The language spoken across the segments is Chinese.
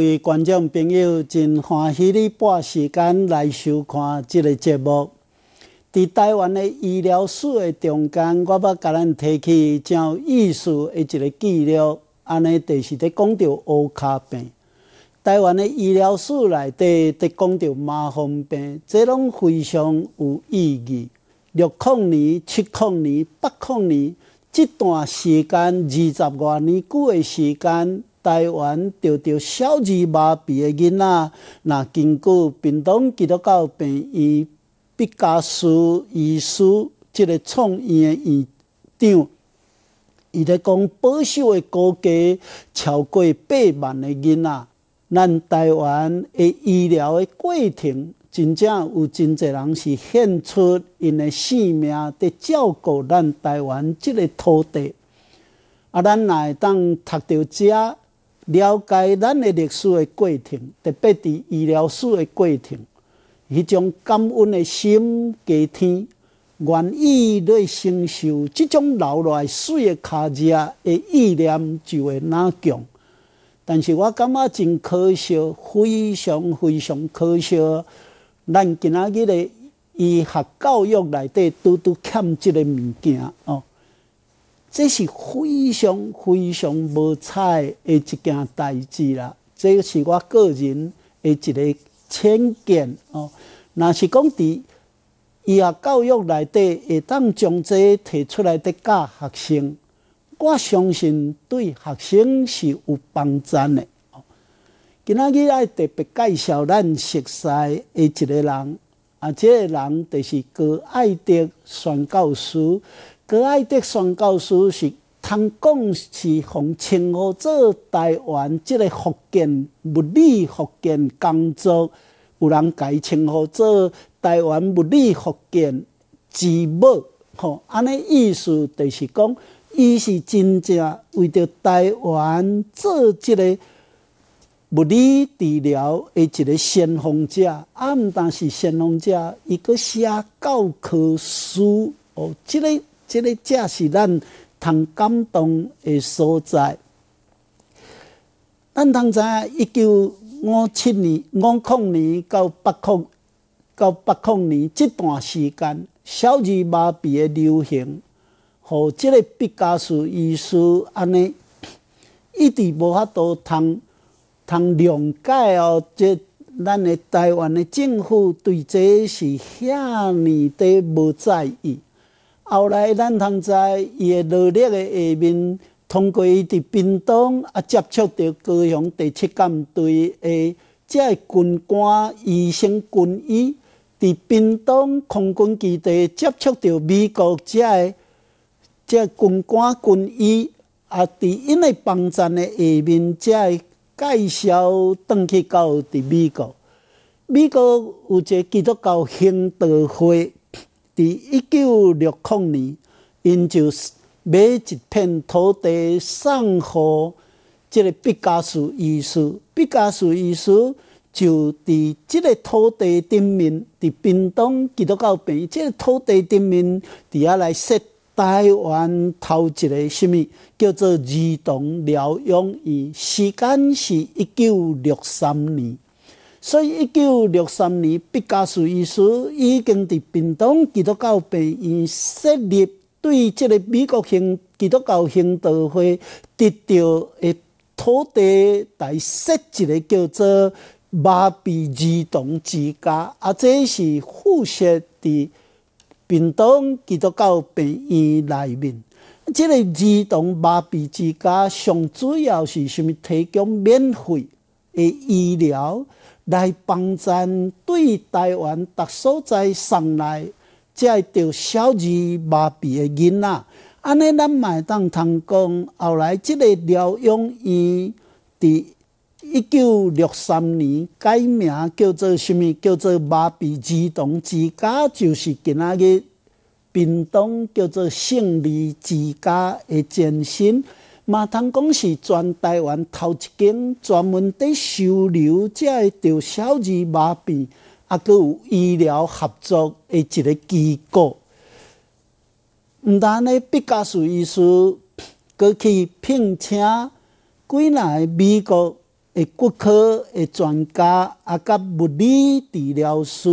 各位观众朋友，真欢喜你半时间来收看即个节目。伫台湾的医疗史的中间，我巴甲咱提起真有意思的一个记录，安尼就是伫讲着乌卡病。台湾的医疗史内底伫讲着麻风病，这拢非常有意义。六零年、七零年、八零年这段时间，二十多年久的时间。台湾着着小儿麻痹的囡仔，那经过病童急教病院毕加索医师即个创意的院长，伊在讲保守的估计超过八万的囡仔，咱台湾的医疗的过程，真正有真侪人是献出因的性命，伫照顾咱台湾即个土地。啊，咱会当读着遮，了解咱的历史的过程，特别伫医疗史的过程，迄种感恩的心加天，愿意来承受，即种留落来水的卡迹的意念就会那强。但是我感觉真可惜，非常非常可惜，咱今仔日的医学教育内底拄拄欠即个物件哦。这是非常非常无彩的一件代志啦，这个是我个人的一个浅见哦。那是讲伫医学教育内底会当将这提出来的教学生，我相信对学生是有帮助的。今仔日爱特别介绍咱熟悉的一个人，啊，这个人就是高爱德宣教师。格爱德宣教师是通讲是，从称呼做台湾即个福建物理福建工作，有人改称呼做台湾物理福建之母，吼，安尼意思就是讲，伊是真正为着台湾做即个物理治疗的一个先锋者，啊，毋但是先锋者，伊阁写教科书，哦，即个。即个正是咱通感动的所在。咱通知，一九五七年五零年到八零到八零年这段时间，小儿麻痹的流行，和即个毕加索遗书安尼，一直无法度通通谅解哦。即咱的台湾的政府对这是遐年代无在意。后来，咱通在伊的努力的下面，通过伊伫冰东啊接触着高雄第七舰队的即个军官、医生、军医伫冰东空军基地接触着美国即个、即个军官、军医啊，伫因的网站的下面，即个介绍转去到伫美国，美国有一个叫做叫兴德会。一九六零年，因就买一片土地，送予即个毕加索医师。毕加索医师就伫即个土地顶面，伫屏东几多到边？即个土地顶面，伫遐来说，台湾头一个什物叫做儿童疗养院？时间是一九六三年。所以，一九六三年，毕加索医师已经伫病堂基督教病院设立对即个美国行基督教行道会得着诶土地来设一个叫做麻痹儿童之家，啊，这是附设伫病堂基督教病院内面。即个儿童麻痹之家上主要是啥物提供免费诶医疗。来帮咱对台湾各所在上来，即会着小儿麻痹的囡仔。安尼咱会当通讲，后来即个廖永院伫一九六三年改名叫做虾物？叫做麻痹儿童之家，就是今仔日民党叫做胜利之家的前身。嘛，通讲是全台湾头一间专门伫收留遮个着小儿麻痹，啊，佮有医疗合作的一个机构。毋但呢，毕加索医师 佮去聘请几内美国的骨科的专家，啊，佮物理治疗师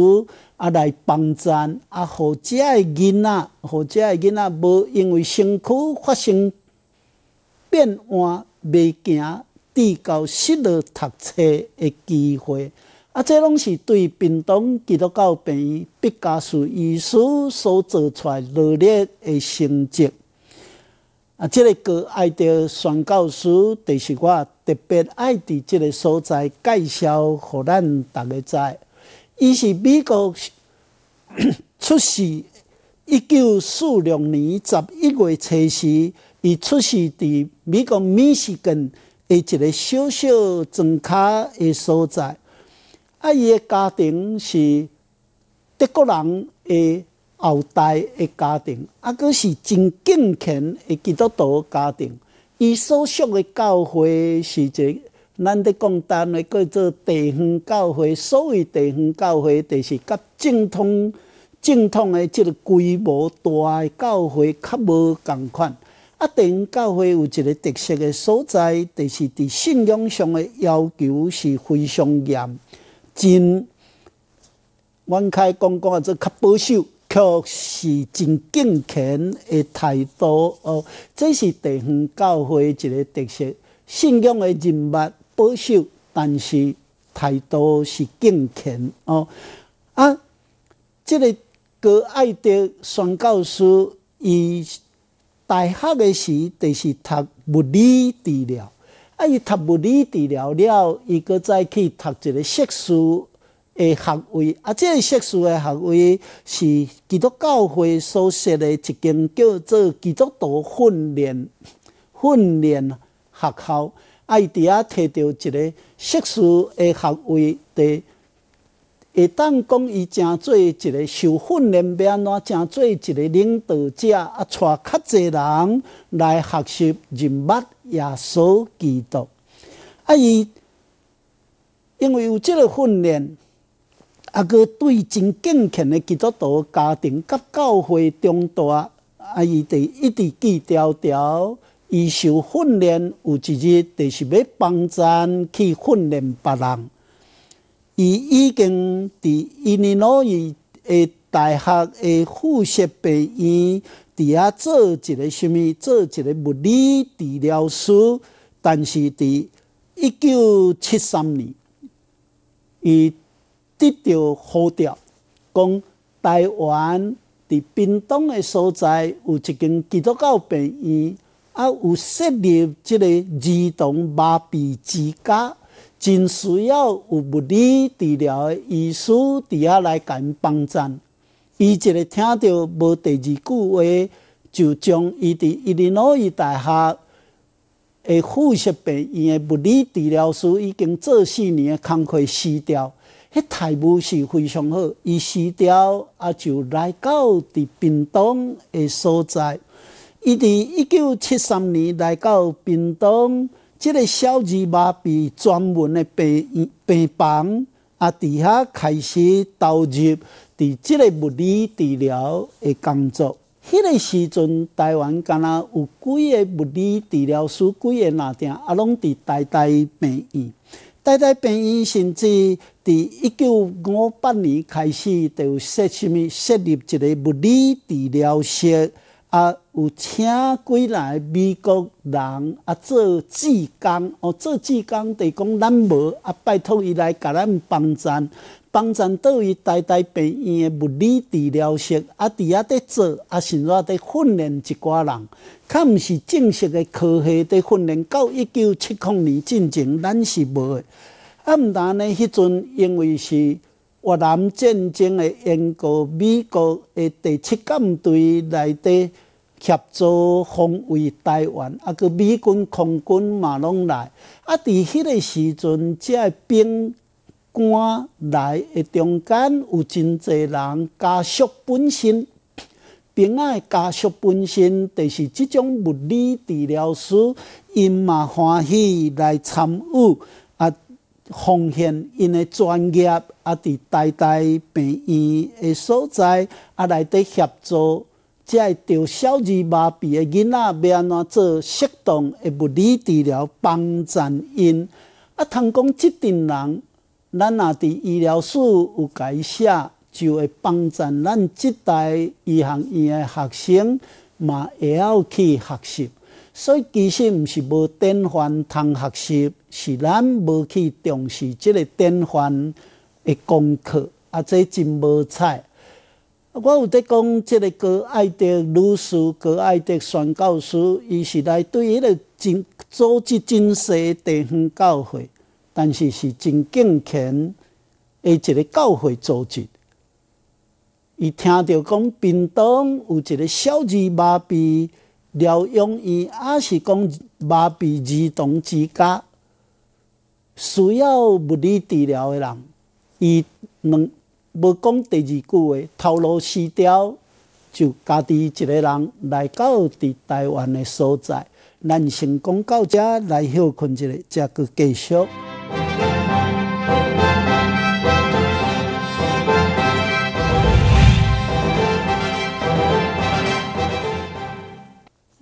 啊来帮助啊，互遮个囡仔，互遮个囡仔无因为身躯发生。变换未行，提高失落读册的机会。啊，这拢是对贫童基督教病院毕加书医师所做出来热烈的成绩。啊，这个歌爱着宣教书，就是我特别爱的这个所在，介绍互咱大家知。伊是美国 出世一九四六年十一月初时。伊出世伫美国密西根诶一个小小庄卡诶所在，啊，伊的家庭是德国人诶后代诶家庭，啊，阁是真敬虔诶基督徒家庭。伊所属诶教会是一个咱伫讲单诶叫做地方教会。所谓地方教会，就是甲正统正统诶即个规模大诶教会较无共款。啊，第二教会有一个特色诶所在，就是伫信仰上诶要求是非常严真。阮凯讲讲啊，做较保守，却是真敬虔诶态度哦。这是地方教会一个特色，信仰诶人物保守，但是态度是敬虔哦。啊，这个哥爱德宣教书，伊。大学的时，就是读物理治疗，啊，伊读物理治疗了，伊佫再去读一个硕士的学位，啊，这个硕士的学位是基督教会所设的一间叫做基督徒训练训练学校，啊，伊伫遐摕到一个硕士的学位的。会当讲伊诚做一个受训练安怎诚做一个领导者，啊，带较侪人来学习认捌耶稣基督。啊，伊因为有即个训练，啊，佮对真敬虔的基督徒家庭甲教会长大，啊，伊伫一直记条条。伊受训练有一日，就是要帮助去训练别人。伊已经伫伊年落去诶大学诶附产病院伫遐做一个虾物，做一个物理治疗师。但是伫一九七三年，伊得到好召，讲台湾伫屏东诶所在有一间基督教病院，啊，有设立一个儿童麻痹之家。真需要有物理治疗的医师，伫遐来甲伊帮诊。伊一个听到无第二句话，就将伊伫伊利诺伊大学的附吸病院的物理治疗师已经做四年的工课辞掉。迄态度是非常好，伊辞掉啊，就来到伫屏东的所在。伊伫一九七三年来到屏东。即个小姨麻痹专门的病病房啊，底下开始投入伫即个物理治疗的工作。迄个时阵，台湾敢若有几个物理治疗师，几个那定啊，拢伫台大病院。台大病院甚至伫一九五八年开始就设什物设立一个物理治疗室。啊，有请几来美国人啊做志工哦，做志工就讲咱无啊，拜托伊来甲咱帮阵，帮阵倒伊待待病院的物理治疗室啊，伫啊块做啊，成日在训练一寡人，较毋是正式的科学在训练。到一九七零年之前，咱是无的。啊毋但呢，迄阵因为是。越南战争的英国、美国的第七舰队来得协助防卫台湾，啊，个美军空军嘛拢来。啊，在迄个时阵，即个兵官来的中间有真侪人家属本身，兵仔的家属本身就是这种物理治疗师，因嘛欢喜来参与。奉献因的专业，也伫台台病院的所在，也来伫协助，即会着小儿麻痹的囡仔，要安怎做适当的物理治疗，帮助因。啊，通讲即阵人，咱也伫医疗史有解写，就会帮助咱即代医学院的学生，嘛会晓去学习。所以其实毋是无典范通学习，是咱无去重视即个典范的功课，啊，这真无彩。我有在讲，即个高爱的律师，高爱的宣教师，伊是来对迄个真组织真细的地方教会，但是是真健全的一个教会组织。伊听到讲，平等有一个小儿麻痹。疗养院还是讲麻痹儿童之家，需要物理治疗的人，伊两无讲第二句话，头路失掉，就家己一个人来到伫台湾的所在，男性广告遮来休困一下，才去继续。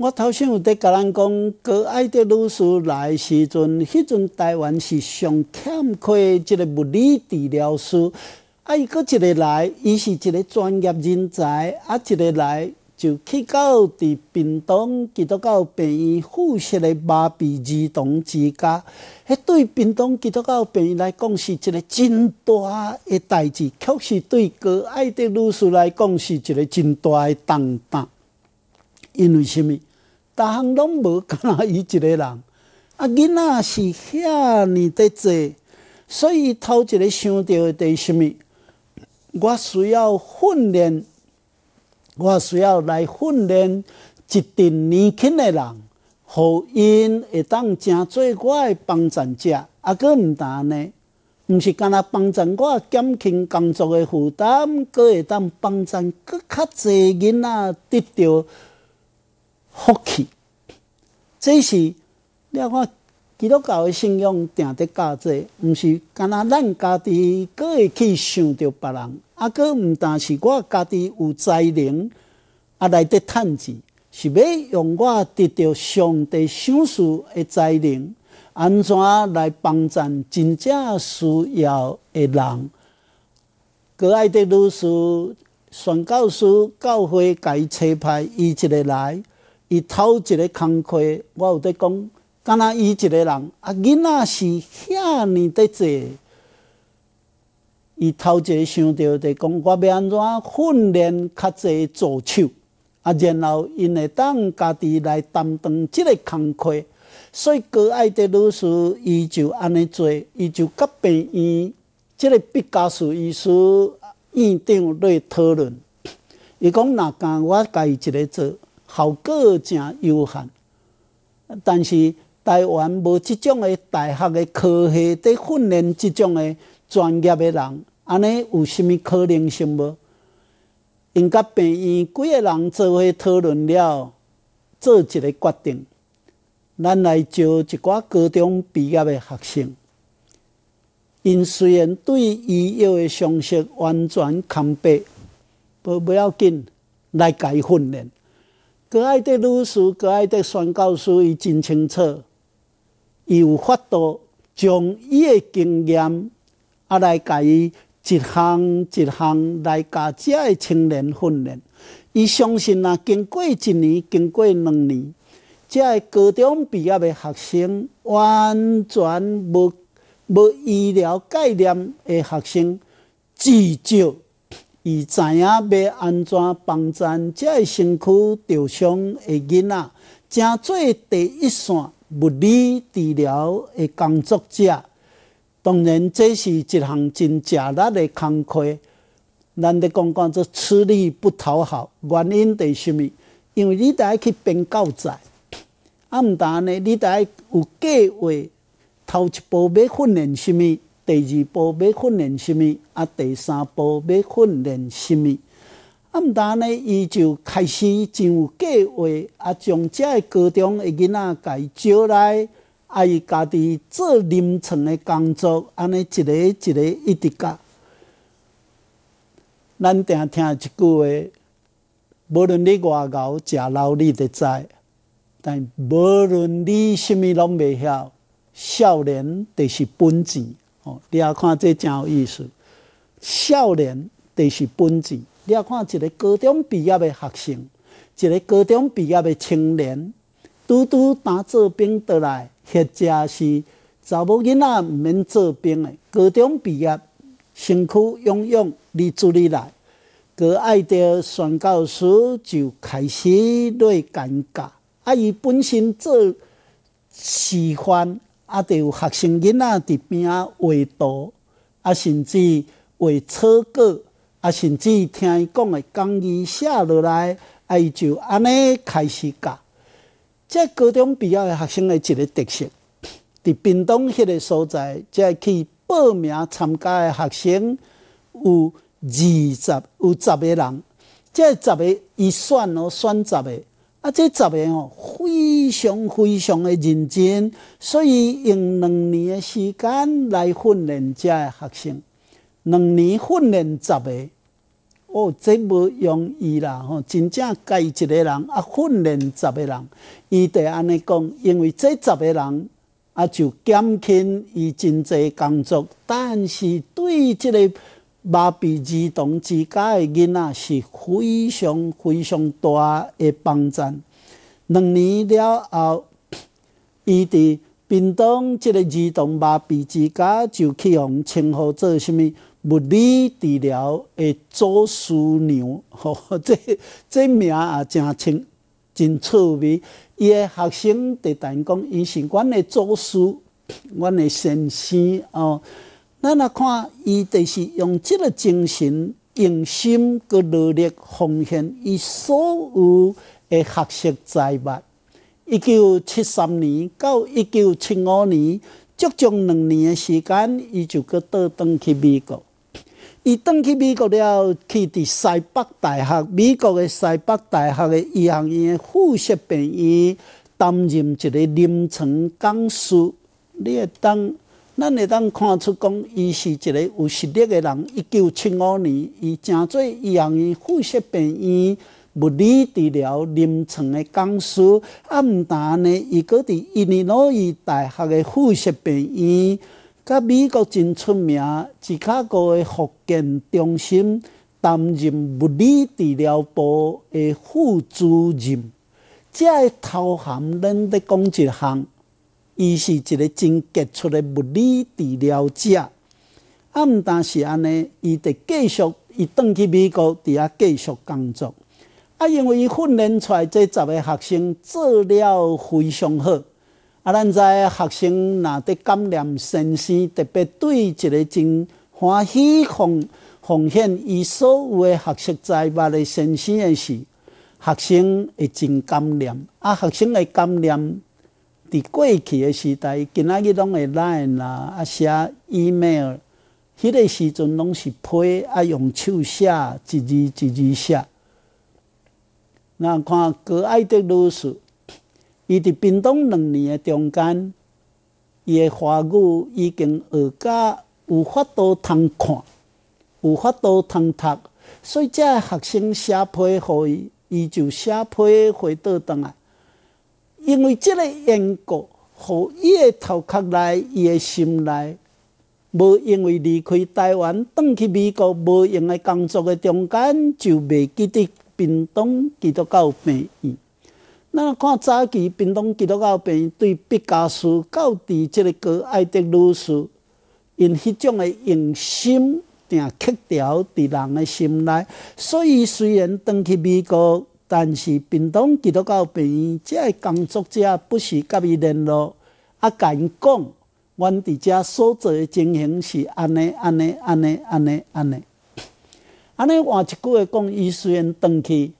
我头先有在甲人讲，高爱德女士来时阵，迄阵台湾是上欠亏一个物理治疗师。啊，伊佫一日来，伊是一个专业人才。啊，一日来就去到伫屏东基督教病院附设的麻痹儿童之家。迄对屏东基督教病院来讲，是一个真大诶代志。确实对高爱德女士来讲，是一个真大诶担荡，因为虾物。逐项拢无干那伊一个人，啊！囡仔是遐年得济，所以头一个想到的是什物？我需要训练，我需要来训练一阵年轻的人，互因会当成做我的帮衬者。啊，佫毋但呢，毋是干那帮衬我减轻工作诶负担，佫会当帮衬佫较济囡仔得着。福气，这是你看基督教的信仰定的价值，毋是单单咱家己个会去想着别人，啊，佫毋但是我家己有才能，啊，来得趁钱，是要用我得到上帝赏赐的才能，安怎来帮助真正需要的人？亲爱的如士，宣教师、教会、教车牌伊一个来。伊头一个工课，我有在讲，敢若伊一个人，啊囡仔是遐尔在济。伊头一个想到就讲，我要安怎训练较济助手，啊然后因会当家己来担当即个工课。所以高爱德老师，伊就安尼做，伊就甲病院即个毕加索医师院长来讨论，伊讲哪干我家己一个做。效果真有限，但是台湾无即种个大学个科系伫训练即种个专业个人，安尼有甚物可能性无？因个病院几个人做伙讨论了，做一个决定，咱来招一寡高中毕业个学生。因虽然对医药个常识完全空白，无不要紧，来加以训练。格爱德律师，格爱德宣教师，伊真清楚，伊有法度将伊的经验啊来甲伊一项一项来教遮个青年训练。伊相信啊，经过一年，经过两年，遮个高中毕业的学生，完全无无医疗概念的学生至少。伊知影要安怎帮助遮些辛苦受伤的囡仔，正做第一线物理治疗的工作者。当然，这是一项真吃力的工课。咱在讲讲做吃力不讨好，原因伫啥物？因为你得去编教材，毋但呢，你得有计划，头一步要训练啥物？第二步要训练什物啊，第三步要训练什物。啊，但呢，伊就开始真有计划，啊，从遮个高中个囡仔家招来，啊，伊家己做临床个工作，安尼一个一个一直教。咱定听一句话：，无论你外高食老，你的知；但无论你啥物拢袂晓，少年就是本钱。哦，你要看这真有意思。少年著是本质。你要看一个高中毕业的学生，一个高中毕业的青年，拄拄打做兵倒来，或者是查某囡仔毋免做兵的，高中毕业，身躯勇勇，立做你来，个爱着宣教师就开始累尴尬。啊，伊本身做喜欢。啊，就有学生囡仔伫边啊画图，啊甚至画草稿，啊甚至听伊讲的讲义写落来，啊，伊就安尼开始教。这高中毕业的学生的一个特色，伫屏东迄个所在，即去报名参加的学生有二十，有十个人，即十个伊选哦，选十个。啊，这十个哦，非常非常的认真，所以用两年的时间来训练这学生。两年训练十个哦，这不容易啦！吼，真正该一个人啊，训练十个人，伊得安尼讲，因为这十个人啊，就减轻伊真济工作，但是对这个。麻痹儿童之家的囡仔是非常非常大诶帮助。两年了后，伊伫屏东即个儿童麻痹之家就去用称呼做虾物物理治疗诶祖师娘，吼，这这名也诚称真趣味。伊诶学生伫谈讲，伊是阮诶祖师，阮诶先生哦。咱来看，伊就是用即个精神、用心个努力奉献伊所有诶学习才物。一九七三年到一九七五年，足足两年诶时间，伊就去倒转去美国。伊倒去美国了，去伫西北大学，美国诶西北大学诶医学院诶附属病院担任一个临床讲师。你会当？咱会当看出讲，伊是一个有实力的人。一九七五年，伊正做养院呼设病院物理治疗临床的讲师，啊唔单呢，伊佫伫伊利诺伊大学的呼设病院，甲美国真出名芝加哥嘅福建中心担任物理治疗部的副主任，遮系包含恁的讲一项。伊是一个真杰出的物理治疗者。啊，毋但是安尼，伊得继续，伊转去美国伫遐继续工作。啊，因为伊训练出来这十个学生做了非常好，啊，咱知学生若伫感染，先生特别对一个真欢喜奉奉献伊所有诶学习才物诶先生诶事，学生会真感染，啊，学生会感染。伫过去诶时代，今仔日拢会 line 啦，啊写 email，迄个时阵拢是批，啊用手写，一字一字写。那看葛爱德老师，伊伫冰冻两年诶中间，伊诶华语已经学甲有法度通看，有法度通读，所以遮学生写批互伊，伊就写批回倒转来。因为即个因果，互伊个头壳内、伊个心内，无因为离开台湾，转去美国，无用来工作个中间，就袂记得屏东基督教平。那看早期屏东基督教病，对毕加索、到底即个哥爱德鲁斯，因迄种个用心定刻掉伫人的心内，所以虽然转去美国。但是平塘基督教病院即个工作者不是甲伊联络，啊，甲因讲，阮伫遮所做的情形是安尼、安尼、安尼、安尼、安尼。安尼换一句话讲，伊虽然当去，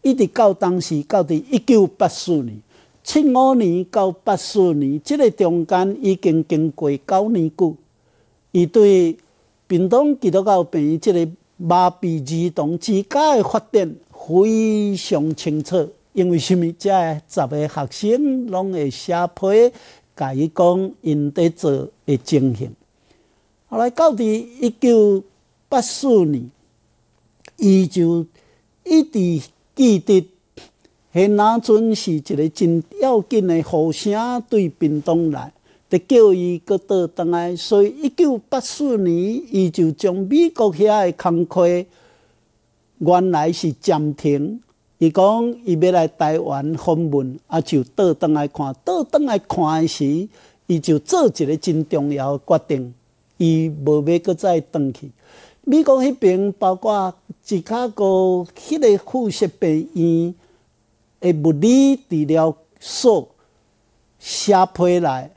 一直到当时到伫一九八四年，七五年到八四年，即个中间已经经过九年久。伊对平塘基督教病院即个麻痹儿童之家的发展。非常清楚，因为虾米，即个十个学生拢会写批，甲伊讲因得做诶精形。后来到伫一九八四年，伊就一直记得，迄那阵是一个真要紧的呼声，对平东来，得叫伊搁倒当来。所以一九八四年，伊就将美国遐的工课。原来是暂停。伊讲伊要来台湾访问，啊就倒当来看。倒当来看时，伊就做一个真重要决定，伊无要搁再回去。美国迄边包括芝加哥迄个附吸病院的物理治疗所，写批来，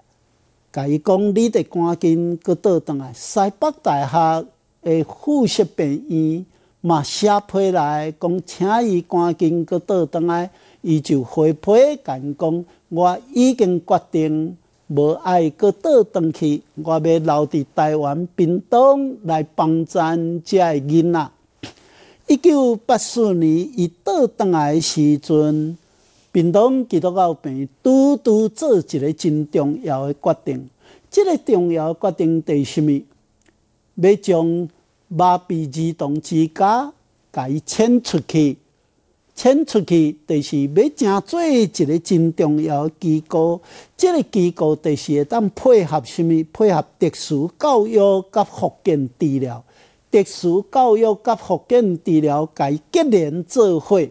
甲伊讲，你得赶紧搁倒当来。西北大学的附吸病院。嘛写批来，讲请伊赶紧阁倒转来，伊就回批讲，我已经决定无爱阁倒转去，我要留伫台湾屏东来帮咱遮个囡仔。一九八四年，伊倒转来时阵，屏东基督老兵拄拄做一个真重要的决定，这个重要决定第啥物？要将麻痹儿童之家，伊迁出去，迁出去，就是要正做一个真重要机构。这个机构就是会当配合什物？配合特殊教育甲福建治疗，特殊教育甲福建治疗，伊结连做伙。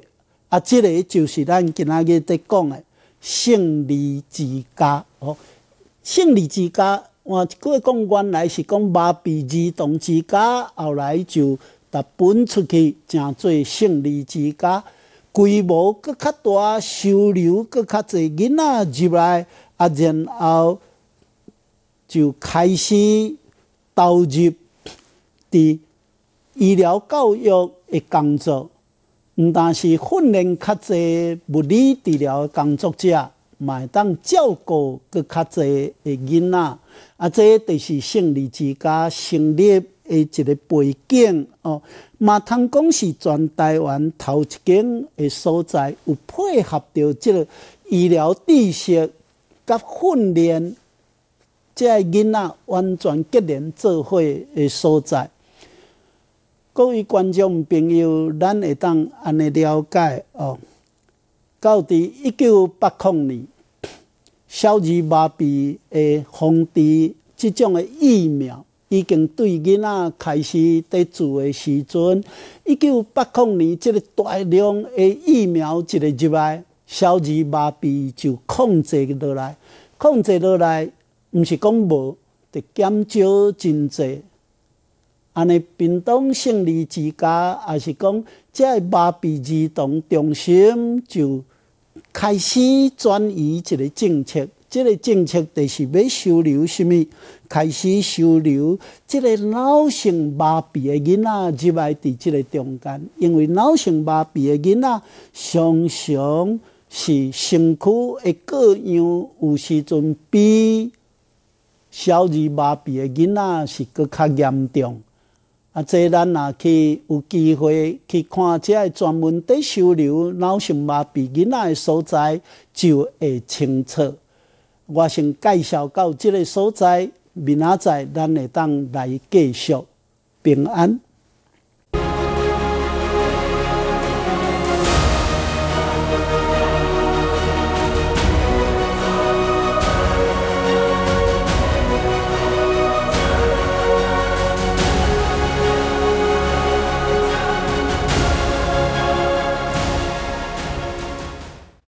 啊，这个就是咱今仔日在讲的胜利之家。哦，胜利之家。我过讲原来是讲麻痹儿童之家，后来就达分出去诚做胜利之家，规模搁较大，收留搁较侪囡仔入来啊，然后就开始投入伫医疗教育的工作，毋但是训练较侪物理治疗工作者，会当照顾搁较侪的囡仔。啊，这个就是胜利之家成立的一个背景哦，嘛通讲是全台湾头一间的所在，有配合着即个医疗知识、甲训练，这囡仔完全结连做伙的所在。各位观众朋友，咱会当安尼了解哦，到底一九八零年。小儿麻痹诶，防治即种的疫苗，已经对囡仔开始在做诶时阵。一九八零年，即个大量诶疫苗一个入来，小儿麻痹就控制落来，控制落来，毋是讲无，得减少真侪。安尼，平等胜利之家，也是讲个麻痹儿童中心就。开始转移一个政策，这个政策就是要收留什物，开始收留即个脑性麻痹的囡仔，入来伫即个中间，因为脑性麻痹的囡仔常常是身躯会各样，有时阵比小儿麻痹的囡仔是佫较严重。啊，即咱若去有机会去看，即个专门伫收留脑性麻痹囡仔的所在，就会清楚。我先介绍到即个所在，明仔载咱会当来继续，平安。